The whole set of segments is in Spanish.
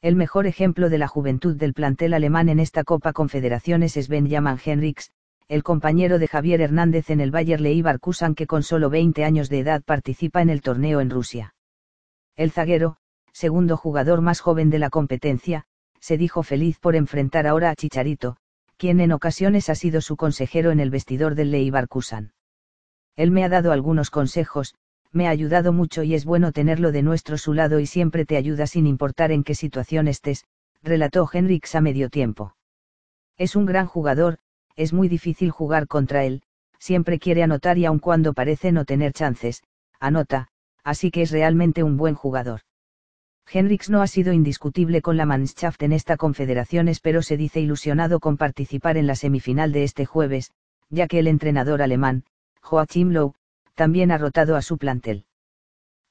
El mejor ejemplo de la juventud del plantel alemán en esta Copa Confederaciones es Benjamin Henriks, el compañero de Javier Hernández en el Bayer Leibar que con solo 20 años de edad participa en el torneo en Rusia. El zaguero, segundo jugador más joven de la competencia, se dijo feliz por enfrentar ahora a Chicharito, quien en ocasiones ha sido su consejero en el vestidor del Leibar Barcusan. Él me ha dado algunos consejos, me ha ayudado mucho y es bueno tenerlo de nuestro su lado y siempre te ayuda sin importar en qué situación estés, relató Henrix a medio tiempo. Es un gran jugador, es muy difícil jugar contra él, siempre quiere anotar y aun cuando parece no tener chances, anota, así que es realmente un buen jugador. Henrix no ha sido indiscutible con la Mannschaft en esta Confederación, pero se dice ilusionado con participar en la semifinal de este jueves, ya que el entrenador alemán, Joachim Lowe, también ha rotado a su plantel.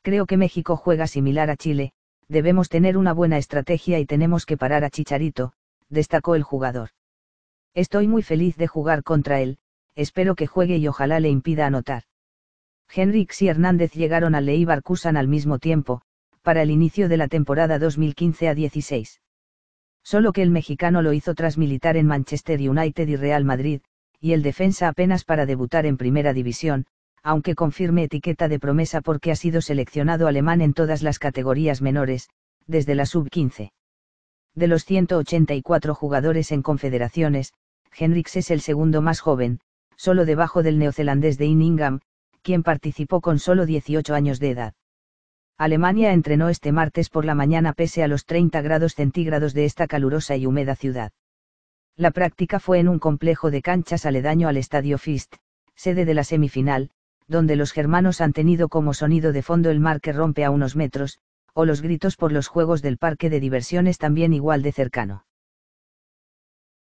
Creo que México juega similar a Chile, debemos tener una buena estrategia y tenemos que parar a Chicharito, destacó el jugador. Estoy muy feliz de jugar contra él, espero que juegue y ojalá le impida anotar. Henrix y Hernández llegaron al Leibar Cusan al mismo tiempo, para el inicio de la temporada 2015 a 16. Solo que el mexicano lo hizo tras militar en Manchester United y Real Madrid, y el defensa apenas para debutar en primera división, aunque confirme etiqueta de promesa porque ha sido seleccionado alemán en todas las categorías menores, desde la sub-15. De los 184 jugadores en confederaciones, Henrix es el segundo más joven, solo debajo del neozelandés de Inningham, quien participó con solo 18 años de edad. Alemania entrenó este martes por la mañana pese a los 30 grados centígrados de esta calurosa y húmeda ciudad. La práctica fue en un complejo de canchas aledaño al estadio Fist, sede de la semifinal, donde los germanos han tenido como sonido de fondo el mar que rompe a unos metros, o los gritos por los juegos del parque de diversiones también igual de cercano.